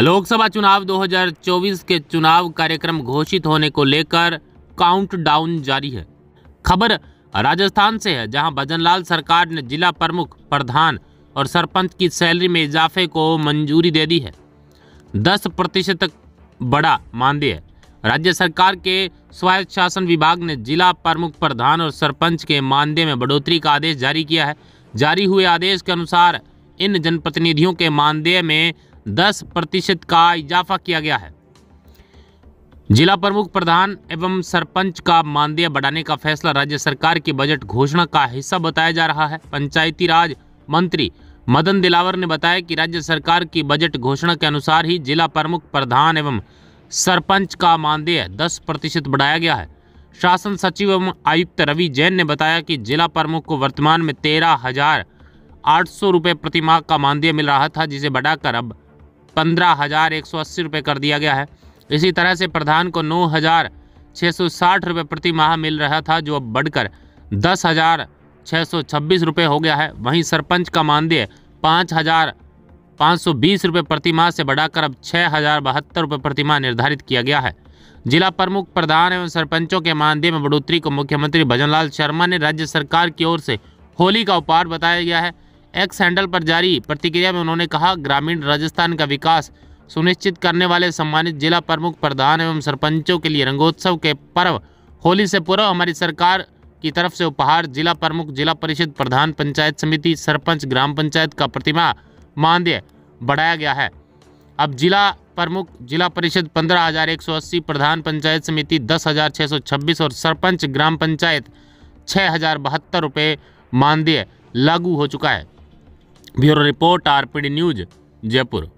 लोकसभा चुनाव 2024 के चुनाव कार्यक्रम घोषित होने को लेकर काउंटडाउन जारी है खबर राजस्थान से है जहां भजनलाल सरकार ने जिला प्रमुख प्रधान और सरपंच की सैलरी में इजाफे को मंजूरी दे दी है दस प्रतिशत तक बड़ा मानदेय है राज्य सरकार के स्वायत्त शासन विभाग ने जिला प्रमुख प्रधान और सरपंच के मानदेय में बढ़ोतरी का आदेश जारी किया है जारी हुए आदेश के अनुसार इन जनप्रतिनिधियों के मानदेय में दस प्रतिशत का इजाफा किया गया है जिला प्रमुख प्रधान एवं सरपंच का मानदेय बढ़ाने का फैसला राज्य सरकार की बजट घोषणा का हिस्सा बताया जा रहा है पंचायती राज मंत्री मदन दिलावर ने बताया कि राज्य सरकार की बजट घोषणा के अनुसार ही जिला प्रमुख प्रधान एवं सरपंच का मानदेय दस प्रतिशत बढ़ाया गया है शासन सचिव एवं आयुक्त रवि जैन ने बताया कि जिला प्रमुख को वर्तमान में तेरह हजार आठ सौ रुपये प्रतिमाह का मानदेय मिल रहा था जिसे बढ़ाकर अब पंद्रह हज़ार एक सौ अस्सी रुपये कर दिया गया है इसी तरह से प्रधान को नौ हज़ार छः सौ साठ रुपये प्रति माह मिल रहा था जो अब बढ़कर दस हज़ार छः सौ छब्बीस रुपये हो गया है वहीं सरपंच का मानदेय पाँच हज़ार पाँच सौ बीस रुपये प्रति माह से बढ़ाकर अब छः हज़ार बहत्तर रुपये प्रति माह निर्धारित किया गया है जिला प्रमुख प्रधान एवं सरपंचों के मानदेय में बढ़ोतरी को मुख्यमंत्री भजनलाल शर्मा ने राज्य सरकार की ओर से होली का उपहार बताया गया है एक्स हैंडल पर जारी प्रतिक्रिया में उन्होंने कहा ग्रामीण राजस्थान का विकास सुनिश्चित करने वाले सम्मानित जिला प्रमुख प्रधान एवं सरपंचों के लिए रंगोत्सव के पर्व होली से पूर्व हमारी सरकार की तरफ से उपहार जिला प्रमुख जिला परिषद प्रधान पंचायत समिति सरपंच ग्राम पंचायत का प्रतिमा मानदेय बढ़ाया गया है अब जिला प्रमुख जिला परिषद पंद्रह हज़ार एक सौ अस्सी प्रधान पंचायत समिति दस हज़ार छः सौ छब्बीस और सरपंच ग्राम पंचायत छः हज़ार बहत्तर रुपये मानदेय लागू हो चुका है bureau report RPD news Jaipur